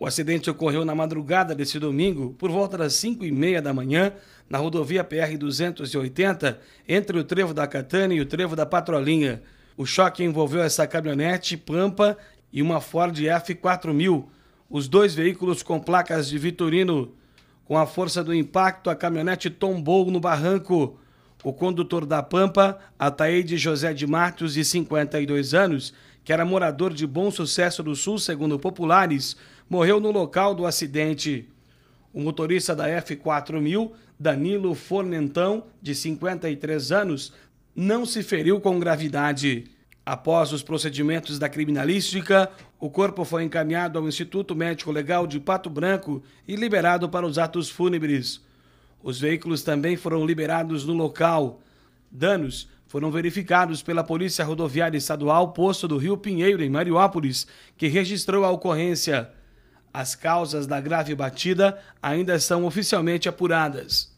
O acidente ocorreu na madrugada desse domingo, por volta das 5 e meia da manhã, na rodovia PR-280, entre o trevo da Catane e o trevo da Patrolinha. O choque envolveu essa caminhonete Pampa e uma Ford F4000, os dois veículos com placas de Vitorino. Com a força do impacto, a caminhonete tombou no barranco. O condutor da Pampa, Ataíde José de Matos, de 52 anos, que era morador de Bom Sucesso do Sul, segundo populares, morreu no local do acidente. O motorista da F4000, Danilo Fornentão, de 53 anos, não se feriu com gravidade. Após os procedimentos da criminalística, o corpo foi encaminhado ao Instituto Médico Legal de Pato Branco e liberado para os atos fúnebres. Os veículos também foram liberados no local. Danos foram verificados pela Polícia Rodoviária Estadual Posto do Rio Pinheiro, em Mariópolis, que registrou a ocorrência. As causas da grave batida ainda são oficialmente apuradas.